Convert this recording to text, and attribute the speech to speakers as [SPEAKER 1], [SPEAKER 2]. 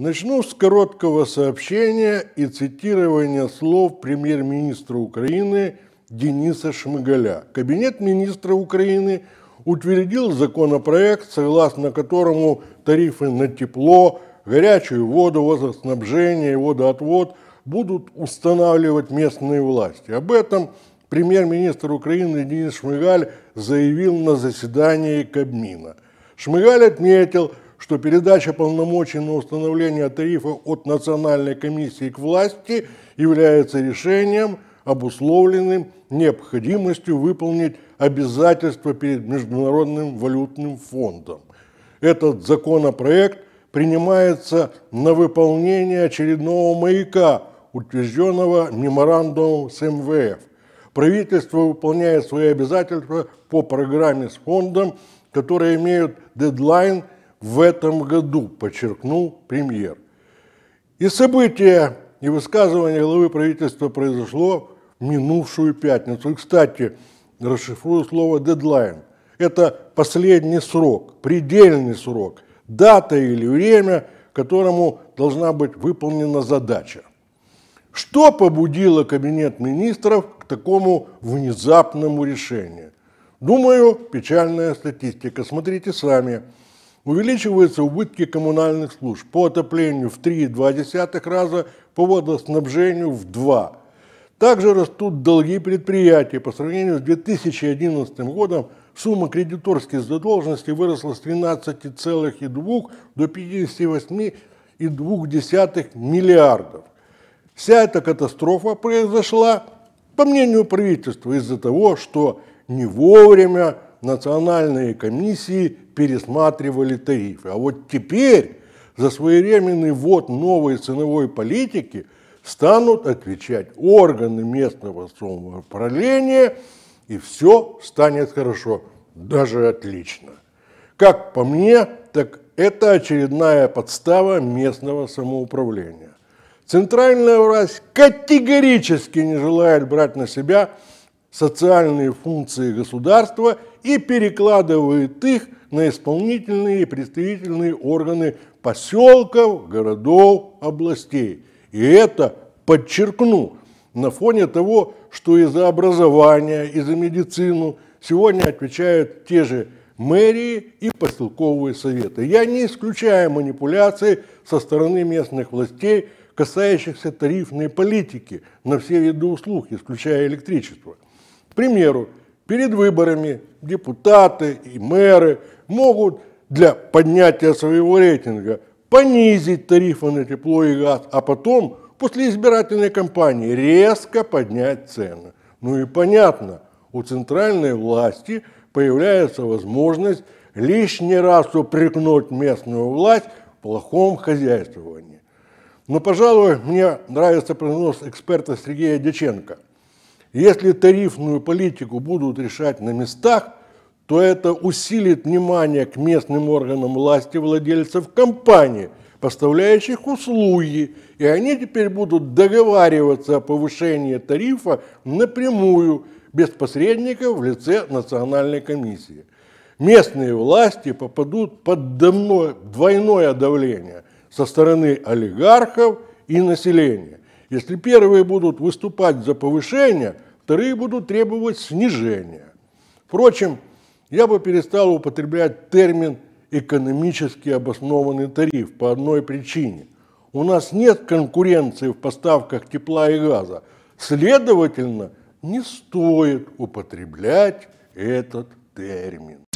[SPEAKER 1] Начну с короткого сообщения и цитирования слов премьер-министра Украины Дениса Шмыгаля. Кабинет министра Украины утвердил законопроект, согласно которому тарифы на тепло, горячую воду, водоснабжение и водоотвод будут устанавливать местные власти. Об этом премьер-министр Украины Денис Шмыгаль заявил на заседании Кабмина. Шмыгаль отметил – что передача полномочий на установление тарифа от Национальной комиссии к власти является решением, обусловленным необходимостью выполнить обязательства перед Международным валютным фондом. Этот законопроект принимается на выполнение очередного маяка, утвержденного меморандумом с МВФ. Правительство выполняет свои обязательства по программе с фондом, которые имеют дедлайн – в этом году, подчеркнул премьер. И событие, и высказывание главы правительства произошло в минувшую пятницу. И, кстати, расшифрую слово «дедлайн». Это последний срок, предельный срок, дата или время, которому должна быть выполнена задача. Что побудило Кабинет министров к такому внезапному решению? Думаю, печальная статистика. Смотрите сами. Увеличиваются убытки коммунальных служб по отоплению в 3,2 раза, по водоснабжению в 2. Также растут долги предприятий. По сравнению с 2011 годом сумма кредиторских задолженностей выросла с 13,2 до 58,2 миллиардов. Вся эта катастрофа произошла, по мнению правительства, из-за того, что не вовремя национальные комиссии пересматривали тарифы. А вот теперь за своевременный ввод новой ценовой политики станут отвечать органы местного самоуправления, и все станет хорошо, даже отлично. Как по мне, так это очередная подстава местного самоуправления. Центральная власть категорически не желает брать на себя социальные функции государства и перекладывает их на исполнительные и представительные органы поселков, городов, областей. И это, подчеркну, на фоне того, что и за образование, и за медицину сегодня отвечают те же мэрии и поселковые советы. Я не исключаю манипуляции со стороны местных властей, касающихся тарифной политики на все виды услуг, исключая электричество – к примеру, перед выборами депутаты и мэры могут для поднятия своего рейтинга понизить тарифы на тепло и газ, а потом, после избирательной кампании, резко поднять цены. Ну и понятно, у центральной власти появляется возможность лишний раз упрекнуть местную власть в плохом хозяйствовании. Но, пожалуй, мне нравится прогноз эксперта Сергея Деченко – если тарифную политику будут решать на местах, то это усилит внимание к местным органам власти владельцев компании, поставляющих услуги, и они теперь будут договариваться о повышении тарифа напрямую, без посредников в лице национальной комиссии. Местные власти попадут под двойное давление со стороны олигархов и населения. Если первые будут выступать за повышение, вторые будут требовать снижения. Впрочем, я бы перестал употреблять термин экономически обоснованный тариф по одной причине. У нас нет конкуренции в поставках тепла и газа. Следовательно, не стоит употреблять этот термин.